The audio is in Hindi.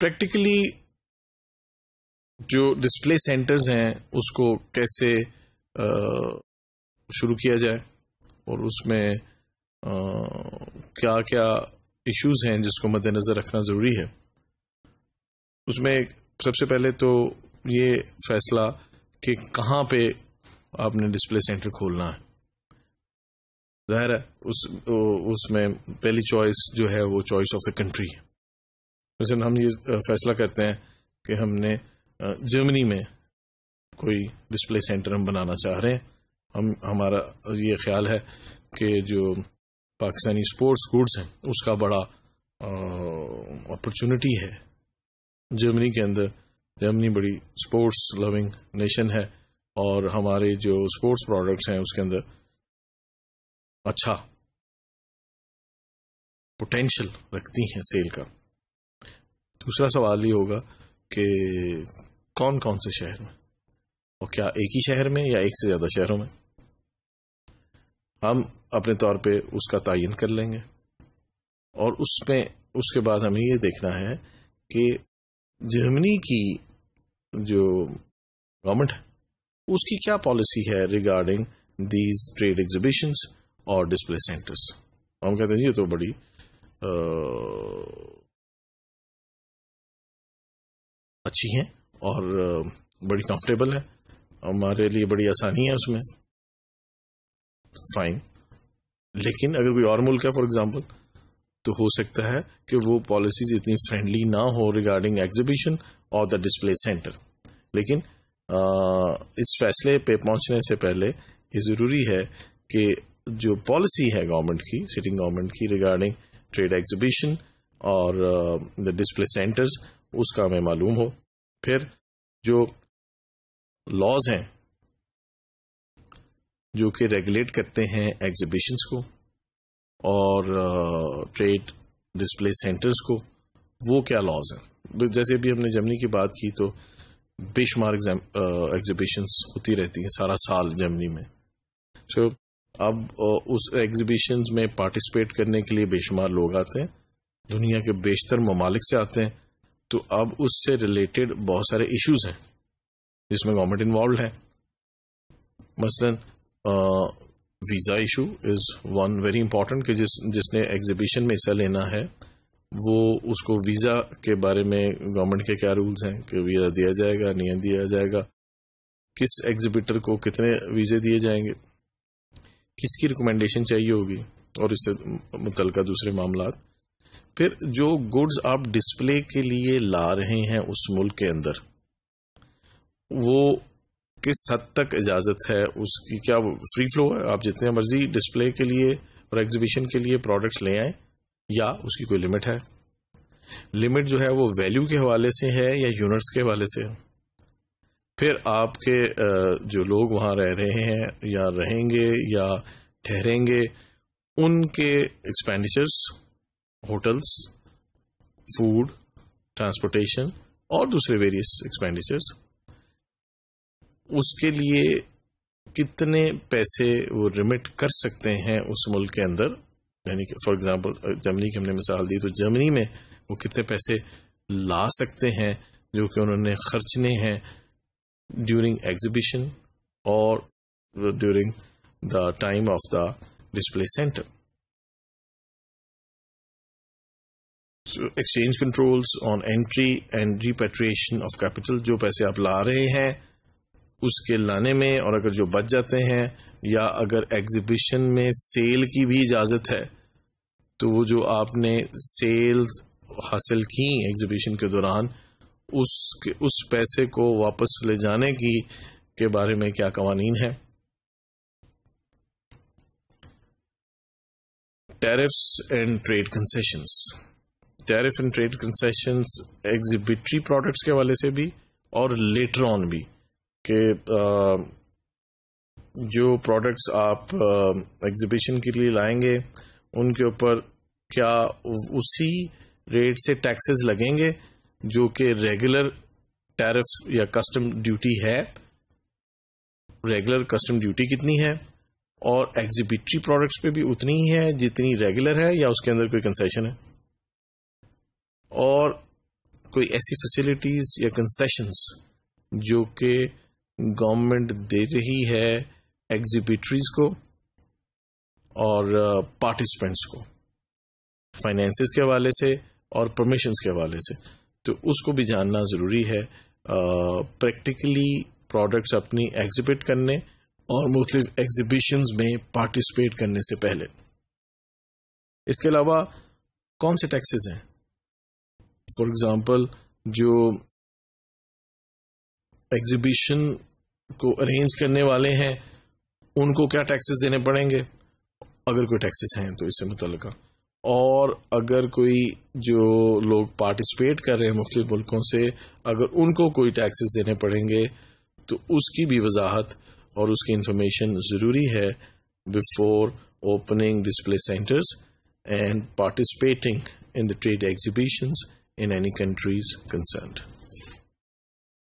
प्रैक्टिकली जो डिस्प्ले सेंटर्स हैं उसको कैसे शुरू किया जाए और उसमें क्या क्या इश्यूज हैं जिसको मद्देनज़र रखना ज़रूरी है उसमें सबसे पहले तो ये फैसला कि कहाँ पे आपने डिस्प्ले सेंटर खोलना है ज़ाहिर है उस उसमें पहली चॉइस जो है वो चॉइस ऑफ द कंट्री है जैसे हम ये फैसला करते हैं कि हमने जर्मनी में कोई डिस्प्ले सेंटर हम बनाना चाह रहे हैं हम हमारा ये ख्याल है कि जो पाकिस्तानी स्पोर्ट्स गुड्स हैं उसका बड़ा अपॉर्चुनिटी है जर्मनी के अंदर जर्मनी बड़ी स्पोर्ट्स लविंग नेशन है और हमारे जो स्पोर्ट्स प्रोडक्ट्स हैं उसके अंदर अच्छा पोटेंशियल रखती हैं सेल का दूसरा सवाल ये होगा कि कौन कौन से शहर में और क्या एक ही शहर में या एक से ज़्यादा शहरों में हम अपने तौर पे उसका तयन कर लेंगे और उसमें उसके बाद हमें ये देखना है कि जर्मनी की जो गवर्नमेंट है उसकी क्या पॉलिसी है रिगार्डिंग दीज ट्रेड एग्जीबिशंस और डिस्प्ले सेंटर्स हम कहते हैं ये तो बड़ी आ, अच्छी हैं और बड़ी कंफर्टेबल है हमारे लिए बड़ी आसानी है उसमें फाइन लेकिन अगर कोई और मुल्क है फॉर एग्जाम्पल तो हो सकता है कि वो पॉलिसीज इतनी फ्रेंडली ना हो रिगार्डिंग एग्जीबिशन और द डिस्प्ले सेंटर लेकिन आ, इस फैसले पे पहुंचने से पहले ये ज़रूरी है कि जो पॉलिसी है गवर्नमेंट की सिटिंग गवर्नमेंट की रिगार्डिंग ट्रेड एग्जीबिशन और द डिस्प्ले सेंटर्स उसका हमें मालूम हो फिर जो लॉज हैं जो कि रेगुलेट करते हैं एग्जीबिशंस को और ट्रेड डिस्प्ले सेंटर्स को वो क्या लॉज हैं जैसे अभी हमने जर्मनी की बात की तो बेशुमार एग्जीबिशंस uh, होती रहती हैं सारा साल जर्मनी में सो so, अब uh, उस एग्जीबिशंस में पार्टिसिपेट करने के लिए बेशुमार लोग आते हैं दुनिया के बेशतर ममालिक से आते हैं तो अब उससे रिलेटेड बहुत सारे इश्यूज हैं जिसमें गवर्नमेंट इन्वॉल्व है मसलन visa issue is one very important कि जिस जिसने एग्जीबिशन में हिस्सा लेना है वो उसको वीज़ा के बारे में गवर्नमेंट के क्या रूल्स हैं कि वीज़ा दिया जाएगा नहीं दिया जाएगा किस एग्जीबिटर को कितने वीज़े दिए जाएंगे किसकी रिकमेंडेशन चाहिए होगी और इससे मुतल दूसरे मामला फिर जो गुड्स आप डिस्प्ले के लिए ला रहे हैं उस मुल्क के अंदर वो किस हद तक इजाजत है उसकी क्या फ्री फ्लो है आप जितने मर्जी डिस्प्ले के लिए और एग्जीबिशन के लिए प्रोडक्ट्स ले आए या उसकी कोई लिमिट है लिमिट जो है वो वैल्यू के हवाले से है या यूनिट्स के हवाले से है फिर आपके जो लोग वहां रह रहे हैं या रहेंगे या ठहरेंगे उनके एक्सपेंडिचर्स होटल्स फूड ट्रांसपोर्टेशन और दूसरे वेरियस एक्सपेंडिचर्स उसके लिए कितने पैसे वो रिमिट कर सकते हैं उस मुल्क के अंदर यानी कि फॉर एग्जांपल जर्मनी की हमने मिसाल दी तो जर्मनी में वो कितने पैसे ला सकते हैं जो कि उन्होंने खर्चने हैं ड्यूरिंग एग्जीबिशन और during the time of the display centre exchange controls on entry and repatriation of capital जो पैसे आप ला रहे हैं उसके लाने में और अगर जो बच जाते हैं या अगर एग्जीबिशन में सेल की भी इजाज़त है तो वो जो आपने सेल हासिल की एग्जीबिशन के दौरान उस उस पैसे को वापस ले जाने की के बारे में क्या कवानीन है tariffs and trade concessions tariff and trade concession exhibitory products के हवाले से भी और लेटर ऑन भी के जो प्रोडक्ट्स आप एग्जिबिशन के लिए लाएंगे उनके ऊपर क्या उसी रेट से टैक्सेस लगेंगे जो कि रेगुलर टैरिफ या कस्टम ड्यूटी है रेगुलर कस्टम ड्यूटी कितनी है और एग्जिबिटरी प्रोडक्ट्स पे भी उतनी ही है जितनी रेगुलर है या उसके अंदर कोई कंसेशन है और कोई ऐसी फैसिलिटीज या कंसेशंस जो कि गवर्नमेंट दे रही है एग्जीबिटरीज को और पार्टिसिपेंट्स uh, को फाइनेंसिस के हवाले से और परमिशंस के हवाले से तो उसको भी जानना ज़रूरी है प्रैक्टिकली uh, प्रोडक्ट्स अपनी एग्जिबिट करने और मुख्तलिफ एग्जिबिशंस में पार्टिसिपेट करने से पहले इसके अलावा कौन से टैक्सेस हैं फॉर एग्जाम्पल जो एग्जीबिशन को अरेंज करने वाले हैं उनको क्या टैक्सेस देने पड़ेंगे अगर कोई टैक्सेस हैं तो इससे मुतल और अगर कोई जो लोग पार्टिसिपेट कर रहे हैं मुख्तलिफ मुल्कों से अगर उनको कोई टैक्सेस देने पड़ेंगे तो उसकी भी वजाहत और उसकी इंफॉर्मेशन ज़रूरी है before opening display centres and participating in the trade exhibitions in any countries concerned.